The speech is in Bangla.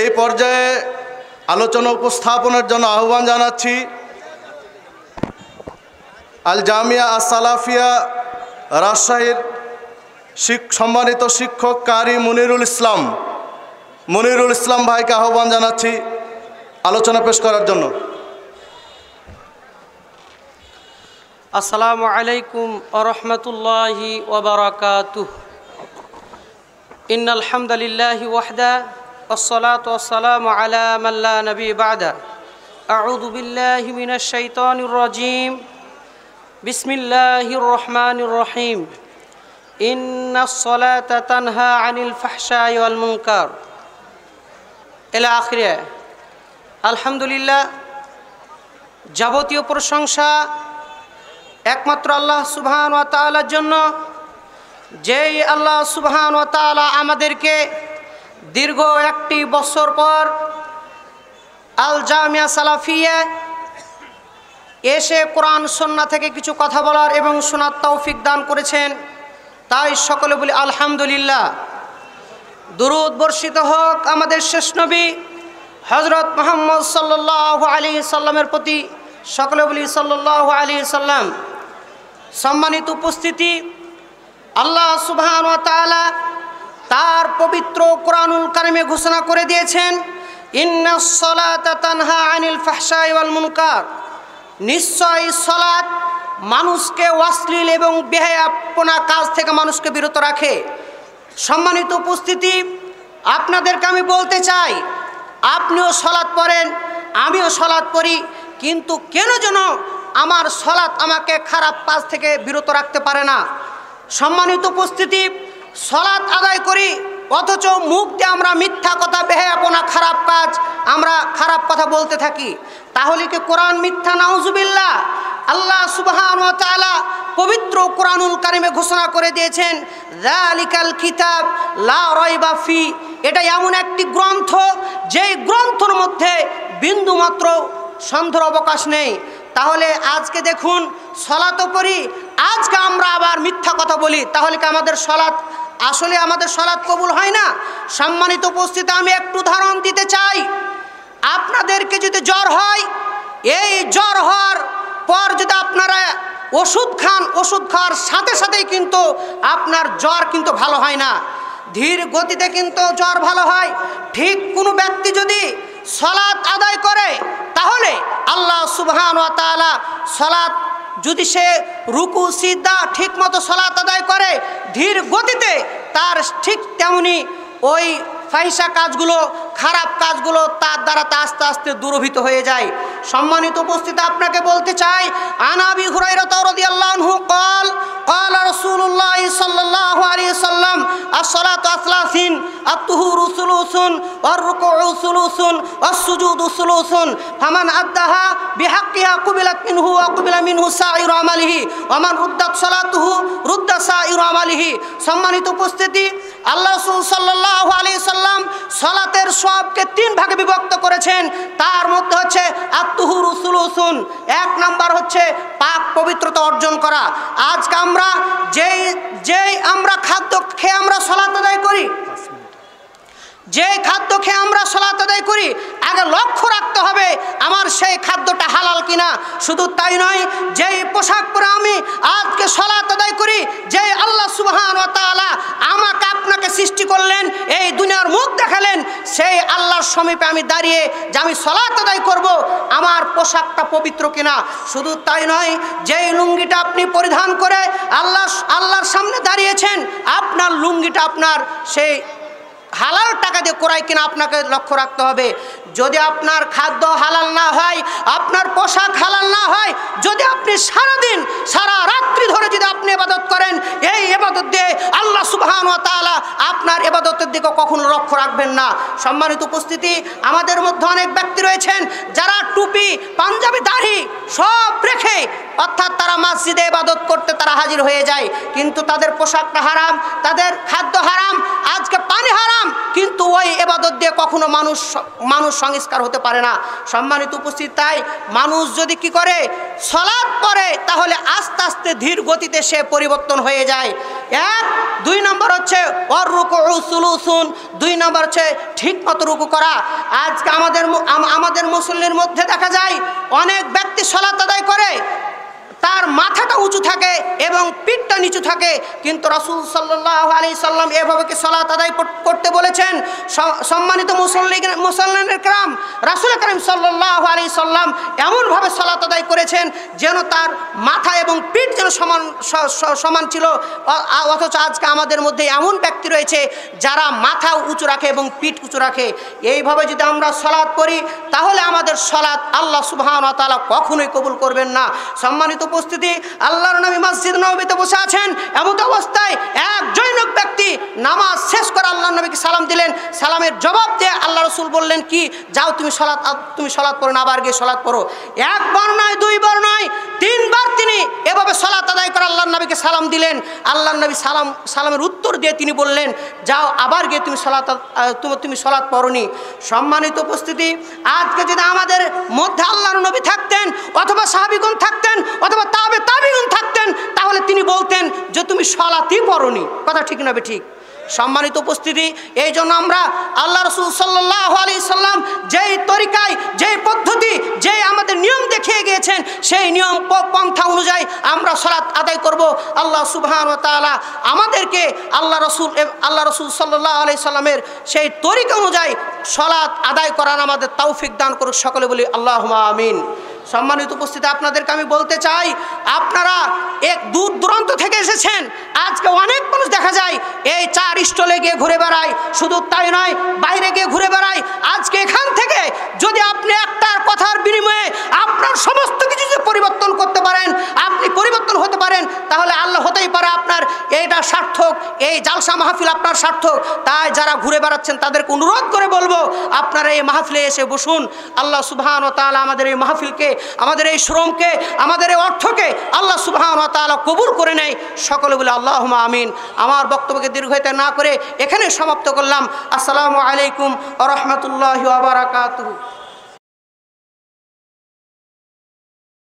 এই পর্যায়ে আলোচনা উপস্থাপনের জন্য আহ্বান জানাচ্ছি আল জামিয়া আসালাফিয়া রাজশাহীর সম্মানিত শিক্ষক কারি মনিরুল ইসলাম মনিরুল ইসলাম ভাইকে আহ্বান জানাচ্ছি আলোচনা পেশ করার জন্য আসসালামু আলাইকুম আরহামতুল্লাহি ওবরাকাতুহ ইন হামদালিল্লাহি ওয়াহদা রহিম আলহামদুলিল্লাহ যাবতীয় প্রশংসা একমাত্র আল্লাহ সুবহান ও তালার জন্য যেই আল্লাহ সুবহান ও তালা আমাদেরকে দীর্ঘ একটি বছর পর আল জামিয়া সালাফিয়া এসে কোরআন সন্না থেকে কিছু কথা বলার এবং শোনার তৌফিক দান করেছেন তাই সকলে বলি আলহামদুলিল্লাহ দুরুদ বর্ষিত হোক আমাদের শেষ নবী হজরত মোহাম্মদ সাল্লাহ আলী সাল্লামের প্রতি সকলে বলি সাল্লাহ আলী সাল্লাম সম্মানিত উপস্থিতি আল্লাহ সুবাহ তার পবিত্র কোরআনুল কারিমে ঘোষণা করে দিয়েছেন আনিল মুনকার নিশ্চয় মানুষকে অশ্লীল এবং কাজ থেকে মানুষকে বিরত রাখে সম্মানিত উপস্থিতি আপনাদেরকে আমি বলতে চাই আপনিও সলাৎ পড়েন আমিও সলাৎ পড়ি কিন্তু কেন যেন আমার সলাৎ আমাকে খারাপ পাশ থেকে বিরত রাখতে পারে না সম্মানিত উপস্থিতি সলাত আদায় করি অথচ মুখতে আমরা মিথ্যা কথা আপনা খারাপ কাজ আমরা খারাপ কথা বলতে থাকি তাহলে কি কোরআন মিথ্যা নাউজুবিল্লা আল্লাহ সুবহান ও তালা পবিত্র কোরআনুল কারিমে ঘোষণা করে দিয়েছেন রালিকাল কিতাব লা ফি এটা এমন একটি গ্রন্থ যেই গ্রন্থর মধ্যে বিন্দুমাত্র সন্দেহ অবকাশ নেই তাহলে আজকে দেখুন সলাত করি আজকে আমরা আবার মিথ্যা কথা বলি তাহলে কি আমাদের সলাৎ আসলে আমাদের সলাৎ কবুল হয় না সম্মানিত উপস্থিতি আমি একটু ধারণ দিতে চাই আপনাদেরকে যদি জ্বর হয় এই জ্বর হওয়ার পর যদি আপনারা ওষুধ খান ওষুধ খাওয়ার সাথে সাথেই কিন্তু আপনার জ্বর কিন্তু ভালো হয় না ধীর গতিতে কিন্তু জ্বর ভালো হয় ঠিক কোনো ব্যক্তি যদি সলাৎ আদায় করে সামনে আল্লাহ সুবহান ও তালা সলাৎ যদি সে রুকু সিদ্ধা মতো সলাত আদায় করে ধীর গতিতে তার ঠিক তেমনি ওই ফাহিসা কাজগুলো খারাপ কাজগুলো তার দ্বারা তা আস্তে আস্তে দূরভূত হয়ে যায় সম্মানিত উপস্থিত আপনাকে বলতে চাই আনাবি হুরাইরা তাওরাদিয়াল্লাহু কল قال رسول الله صلى الله عليه وسلم الصلاة أثلاث الطهور ثلوث والركوع ثلوث والسجود ثلوث فمن أدها بحقها قبلت منه وقبل منه سائر عمله ومن ردت صلاته رد سائر عمله সম্মানিত উপস্থিতি আল্লাহ সাল্লাহ আলী সাল্লাম সলাতের সবকে তিন ভাগে বিভক্ত করেছেন তার মধ্যে হচ্ছে আত্মহুর উসুলুসুন এক নাম্বার হচ্ছে পাক পবিত্রতা অর্জন করা আজকে আমরা যেই যেই আমরা খাদ্য খেয়ে আমরা সলাত আদায় করি যে খাদ্য খেয়ে আমরা সলাত আদায় করি আগে লক্ষ্য রাখতে হবে আমার সেই খাদ্যটা হালাল কিনা শুধু তাই নয় যেই পোশাক পরে আমি আজকে সলাত আদায় করি করলেন এই দুনিয়ার মুখ দেখালেন সেই আল্লাহর সমীপে আমি দাঁড়িয়ে যে আমি সলাত আদায় করব আমার পোশাকটা পবিত্র কিনা শুধু তাই নয় যেই লুঙ্গিটা আপনি পরিধান করে আল্লাহ আল্লাহর সামনে দাঁড়িয়েছেন আপনার লুঙ্গিটা আপনার সেই হালাল টাকা দিয়ে ক্রয় কিনা আপনাকে লক্ষ্য রাখতে হবে যদি আপনার খাদ্য হালাল না হয় আপনার পোশাক হালাল না হয় যদি আপনি সারাদিন সারা রাত্রি ধরে যদি আপনি এবাদত করেন এই এবাদত দিয়ে আল্লাহ সুবহান ও তালা আপনার এবাদতের দিকে কখনো লক্ষ্য রাখবেন না সম্মানিত উপস্থিতি আমাদের মধ্যে অনেক ব্যক্তি রয়েছেন যারা টুপি পাঞ্জাবি দাড়ি সব রেখে অর্থাৎ তারা মসজিদে এবাদত করতে ফেরেস্তা হাজির হয়ে যায় কিন্তু তাদের পোশাকটা হারাম তাদের খাদ্য হারাম আজকে পানি হারাম কিন্তু ওই এবাদত দিয়ে কখনো মানুষ মানুষ সংস্কার হতে পারে না সম্মানিত উপস্থিত তাই মানুষ যদি কি করে সলাদ পরে তাহলে আস্তে আস্তে ধীর গতিতে সে পরিবর্তন হয়ে যায় এক দুই নম্বর হচ্ছে অরুকুসুন দুই নম্বর হচ্ছে ঠিক মতো রুকু করা আজকে আমাদের আমাদের মুসল্লির মধ্যে দেখা যায় অনেক ব্যক্তি সলাত আদায় করে তার মাথাটা উঁচু থাকে এবং পিঠটা নিচু থাকে কিন্তু রসুল সাল্লাহ আলি সাল্লাম এভাবে কি সলাত আদায় করতে বলেছেন সম্মানিত মুসল্লি মুসল্লানের ক্রাম রাসুল করিম সাল্লাহ আলি সাল্লাম এমনভাবে সালাত আদায় করেছেন যেন তার মাথা এবং পিঠ যেন সমান সমান ছিল অথচ আজকে আমাদের মধ্যে এমন ব্যক্তি রয়েছে যারা মাথা উঁচু রাখে এবং পিঠ উঁচু রাখে এইভাবে যদি আমরা সলাৎ করি তাহলে আমাদের সলাৎ আল্লাহ সুবাহন তালা কখনোই কবুল করবেন না সম্মানিত উপস্থিতি আল্লাহর নবী মসজিদ নবীতে বসে আছেন এমন অবস্থায় এক জৈনক ব্যক্তি নামাজ শেষ করে আল্লাহ নবীকে সালাম দিলেন সালামের জবাব দিয়ে আল্লাহ রসুল বললেন কি যাও তুমি সলাৎ তুমি সলাৎ পড়ো না আবার গিয়ে সলাৎ পড়ো একবার নয় দুইবার নয় তিনবার তিনি এভাবে সলাৎ আদায় করে আল্লাহ নবীকে সালাম দিলেন আল্লাহ নবী সালাম সালামের উত্তর দিয়ে তিনি বললেন যাও আবার গিয়ে তুমি সলাৎ তুমি তুমি সলাৎ পড়নি সম্মানিত উপস্থিতি আজকে যদি আমাদের মধ্যে আল্লাহর নবী থাকতেন অথবা সাহাবিগুন থাকতেন অথবা তাবে তাবিগুন থাকতেন তাহলে তিনি বলতেন যে তুমি সলাতই পড়নি কথা ঠিক নবে ঠিক সম্মানিত উপস্থিতি এই জন্য আমরা আল্লাহ রসুল সাল্লাহ আলি সাল্লাম যেই তরিকায় যেই পদ্ধতি যেই আমাদের নিয়ম দেখিয়ে গিয়েছেন সেই নিয়ম পন্থা অনুযায়ী আমরা সরাত আদায় করব আল্লাহ সুবহান তালা আমাদেরকে আল্লাহ রসুল আল্লাহ রসুল সাল্লাহ আলি সাল্লামের সেই তরিকা অনুযায়ী সলাৎ আদায় করার আমাদের তৌফিক দান করুক সকলে বলি আল্লাহ আমিন সম্মানিত উপস্থিতি আপনাদেরকে আমি বলতে চাই আপনারা এক দূর দূরান্ত থেকে এসেছেন অঞ্চলে গিয়ে ঘুরে বেড়ায় শুধু তাই নয় বাইরে গিয়ে ঘুরে বেড়ায় আজকে এখান থেকে যদি আপনি একটার কথার বিনিময়ে আপনার সমস্ত কিছু যদি পরিবর্তন করতে পারেন আপনি পরিবর্তন হতে পারেন তাহলে আল্লাহ হতেই পারে আপনার এটা সার্থক এই জালসা মাহফিল আপনার সার্থক তাই যারা ঘুরে বেড়াচ্ছেন তাদেরকে অনুরোধ করে বলবো আপনারা এই মাহফিলে এসে বসুন আল্লাহ সুবহান ও তাহলে আমাদের এই মাহফিলকে আমাদের এই শ্রমকে আমাদের এই অর্থকে সুবাহ কবুল করে নেয় সকলে বলে আল্লাহ আমিন আমার বক্তব্যকে দীর্ঘায়িত না করে এখানে সমাপ্ত করলাম আসসালামু আলাইকুম আ রহমতুল্লাহ আবরাকাতু